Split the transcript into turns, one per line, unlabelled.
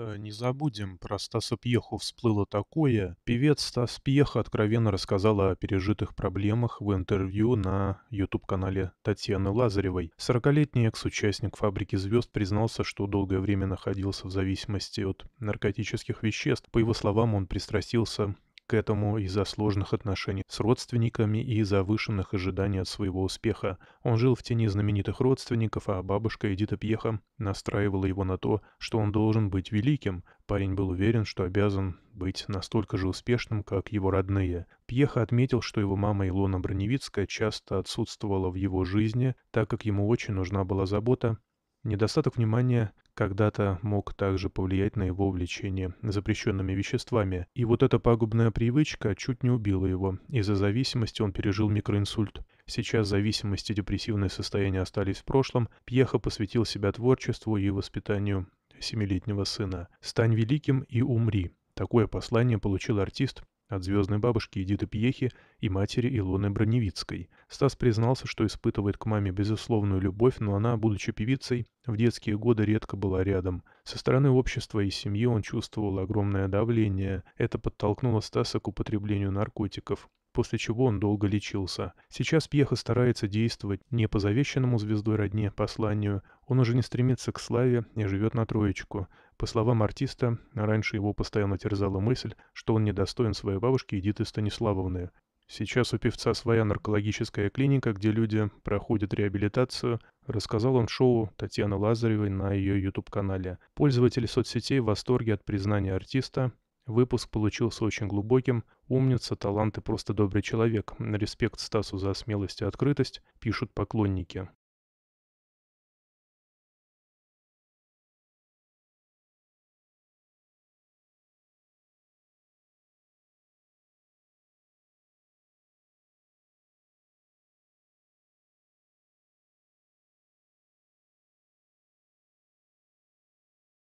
Э, не забудем, про Стаса Пьеху всплыло такое. Певец Стас Пьех откровенно рассказал о пережитых проблемах в интервью на YouTube-канале Татьяны Лазаревой. 40-летний экс-участник «Фабрики звезд» признался, что долгое время находился в зависимости от наркотических веществ. По его словам, он пристрастился к этому из-за сложных отношений с родственниками и завышенных ожиданий от своего успеха. Он жил в тени знаменитых родственников, а бабушка Эдита Пьеха настраивала его на то, что он должен быть великим. Парень был уверен, что обязан быть настолько же успешным, как его родные. Пьеха отметил, что его мама Илона Броневицкая часто отсутствовала в его жизни, так как ему очень нужна была забота Недостаток внимания когда-то мог также повлиять на его увлечение запрещенными веществами, и вот эта пагубная привычка чуть не убила его. Из-за зависимости он пережил микроинсульт. Сейчас зависимость и депрессивное состояние остались в прошлом, Пьеха посвятил себя творчеству и воспитанию семилетнего сына. «Стань великим и умри». Такое послание получил артист от звездной бабушки Эдиты Пьехи и матери Илоны Броневицкой. Стас признался, что испытывает к маме безусловную любовь, но она, будучи певицей, в детские годы редко была рядом. Со стороны общества и семьи он чувствовал огромное давление. Это подтолкнуло Стаса к употреблению наркотиков после чего он долго лечился. Сейчас Пьеха старается действовать не по завещанному звездой родне посланию, он уже не стремится к славе и живет на троечку. По словам артиста, раньше его постоянно терзала мысль, что он недостоин своей бабушки Эдиты Станиславовны. Сейчас у певца своя наркологическая клиника, где люди проходят реабилитацию, рассказал он шоу Татьяны Лазаревой на ее YouTube-канале. Пользователи соцсетей в восторге от признания артиста. Выпуск получился очень глубоким. Умница, талант и просто добрый человек. Респект Стасу за смелость и открытость, пишут поклонники.